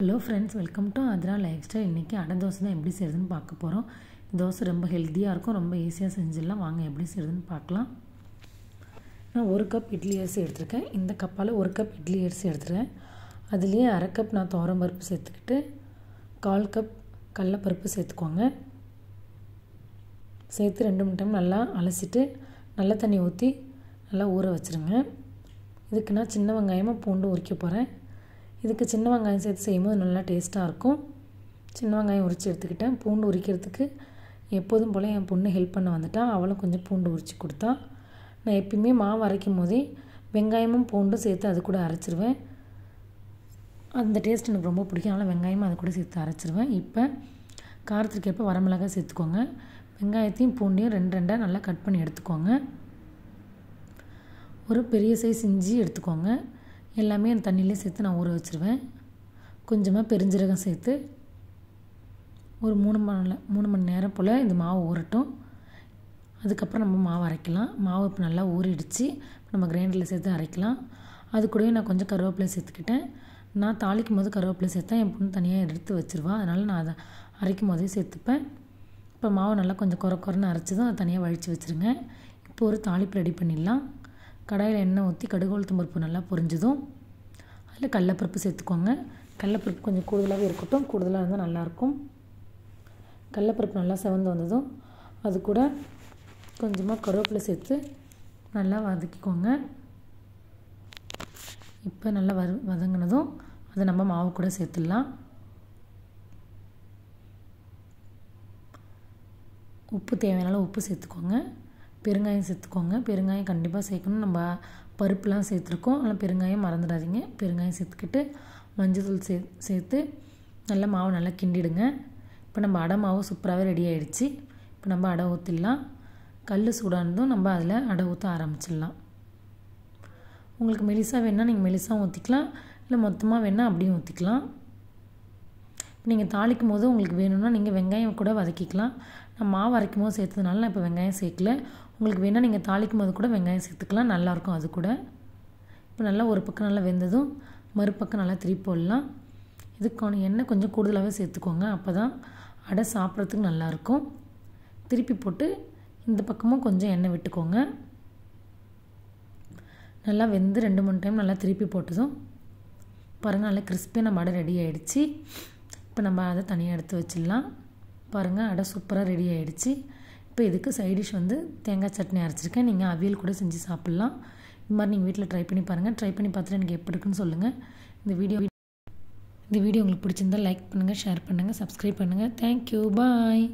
hello friends welcome to Athira lifestyle இன்றைக்கி அடை தோசை தான் எப்படி செய்யுதுன்னு பார்க்க போகிறோம் தோசை ரொம்ப ஹெல்த்தியாக இருக்கும் ரொம்ப ஈஸியாக செஞ்சிடலாம் வாங்க எப்படி செய்யுதுன்னு பார்க்கலாம் நான் ஒரு கப் இட்லி அரிசி எடுத்திருக்கேன் இந்த கப்பால் ஒரு கப் இட்லி அரிசி எடுத்துருக்கேன் அதுலேயே அரை கப் நான் தோரம் பருப்பு சேர்த்துக்கிட்டு கால் கப் கடலப்பருப்பு சேர்த்துக்கோங்க சேர்த்து ரெண்டு மூணு டைம் நல்லா அலசிட்டு நல்ல தண்ணி ஊற்றி நல்லா ஊற வச்சுருங்க இதுக்கு நான் சின்ன வெங்காயமாக பூண்டு உரிக்க போகிறேன் இதுக்கு சின்ன வெங்காயம் சேர்த்து செய்யும்போது நல்லா டேஸ்ட்டாக இருக்கும் சின்ன வெங்காயம் உரித்து எடுத்துக்கிட்டேன் பூண்டு உரிக்கிறதுக்கு எப்போதும் போல் என் பொண்ணு ஹெல்ப் பண்ண வந்துட்டா அவளும் கொஞ்சம் பூண்டு உரித்து கொடுத்தா நான் எப்பயுமே மாவு அரைக்கும் போதே வெங்காயமும் பூண்டும் சேர்த்து அது கூட அரைச்சிருவேன் அந்த டேஸ்ட் எனக்கு ரொம்ப பிடிக்கும் அதனால் வெங்காயமும் அது கூட சேர்த்து அரைச்சிருவேன் இப்போ காரத்துக்கு ஏற்ப வரமிளகாய் சேர்த்துக்கோங்க வெங்காயத்தையும் பூண்டையும் ரெண்டு ரெண்டாக நல்லா கட் பண்ணி எடுத்துக்கோங்க ஒரு பெரிய சைஸ் இஞ்சி எடுத்துக்கோங்க எல்லாமே அந்த தண்ணியிலே சேர்த்து நான் ஊற வச்சுருவேன் கொஞ்சமாக பெருஞ்சீரகம் சேர்த்து ஒரு மூணு மணி மூணு மணி நேரம் போல் இந்த மாவு ஊறட்டும் அதுக்கப்புறம் நம்ம மாவு அரைக்கலாம் மாவு இப்போ நல்லா ஊறிடுச்சு நம்ம கிரைண்டரில் சேர்த்து அரைக்கலாம் அது கூடவே நான் கொஞ்சம் கருவேப்பிலை சேர்த்துக்கிட்டேன் நான் தாளிக்கும் போது கருவேப்பிலை சேர்த்தேன் என் பொண்ணு தனியாக எடுத்து வச்சுருவா அதனால் நான் அதை அரைக்கும் போதே சேர்த்துப்பேன் இப்போ மாவு நல்லா கொஞ்சம் குறை குறைன்னு அரைச்சதும் அதை தனியாக வழித்து வச்சுருங்க இப்போ ஒரு தாளிப்பு ரெடி பண்ணிடலாம் கடாயில் எண்ணெய் ஊற்றி கடுகு பருப்பு நல்லா பொரிஞ்சதும் அதில் கடலப்பருப்பு சேர்த்துக்கோங்க கடலப்பருப்பு கொஞ்சம் கூடுதலாகவே இருக்கட்டும் கூடுதலாக இருந்தால் நல்லாயிருக்கும் கடலப்பருப்பு நல்லா செவந்து வந்ததும் அது கூட கொஞ்சமாக கருவேப்பிலை சேர்த்து நல்லா வதக்கிக்கோங்க இப்போ நல்லா வறு வதங்கினதும் அதை நம்ம மாவு கூட சேர்த்துடலாம் உப்பு தேவையான உப்பு சேர்த்துக்கோங்க பெருங்காயம் சேர்த்துக்கோங்க பெருங்காயம் கண்டிப்பாக சேர்க்கணும் நம்ம பருப்புலாம் சேர்த்துருக்கோம் ஆனால் பெருங்காயம் மறந்துடாதீங்க பெருங்காயம் சேர்த்துக்கிட்டு மஞ்சள் சே சேர்த்து நல்லா மாவு நல்லா கிண்டிடுங்க இப்போ நம்ம அடை மாவு சூப்பராகவே ரெடி ஆகிடுச்சு இப்போ நம்ம அடை ஊற்றிடலாம் கல் சூடானதும் நம்ம அதில் அடை ஊற்ற ஆரம்பிச்சிடலாம் உங்களுக்கு மெலிசாக வேணால் நீங்கள் மெலிசாக ஊற்றிக்கலாம் இல்லை மொத்தமாக வேணால் அப்படியும் ஊற்றிக்கலாம் நீங்கள் தாளிக்கும் போது உங்களுக்கு வேணும்னா நீங்கள் வெங்காயம் கூட வதக்கிக்கலாம் நான் மாவு அரைக்கும் போது சேர்த்ததுனால நான் இப்போ வெங்காயம் சேர்க்கல உங்களுக்கு வேணால் நீங்கள் தாளிக்கும் போது கூட வெங்காயம் சேர்த்துக்கலாம் நல்லாயிருக்கும் அது கூட இப்போ நல்லா ஒரு பக்கம் நல்லா வெந்ததும் மறுபக்கம் நல்லா திருப்பி போடலாம் இதுக்கான எண்ணெய் கொஞ்சம் கூடுதலாகவே சேர்த்துக்கோங்க அப்போ தான் அடை சாப்பிட்றதுக்கு நல்லாயிருக்கும் திருப்பி போட்டு இந்த பக்கமும் கொஞ்சம் எண்ணெய் விட்டுக்கோங்க நல்லா வெந்து ரெண்டு மூணு டைம் நல்லா திருப்பி போட்டதும் பாருங்கள் நல்லா கிறிஸ்பியாக நம்ம அடை ரெடி ஆகிடுச்சி இப்போ நம்ம அதை தனியாக எடுத்து வச்சிடலாம் பாருங்கள் அடை சூப்பராக ரெடி ஆகிடுச்சு இப்போ இதுக்கு சைடிஷ் வந்து தேங்காய் சட்னி அரைச்சிருக்கேன் நீங்கள் அவியல் கூட செஞ்சு சாப்பிட்லாம் இது மாதிரி நீங்கள் வீட்டில் ட்ரை பண்ணி பாருங்கள் ட்ரை பண்ணி பார்த்துட்டு எனக்கு எப்படி இருக்குன்னு சொல்லுங்கள் இந்த வீடியோ இந்த வீடியோ உங்களுக்கு பிடிச்சிருந்தால் லைக் பண்ணுங்கள் ஷேர் பண்ணுங்கள் சப்ஸ்கிரைப் பண்ணுங்கள் தேங்க்யூ பாய்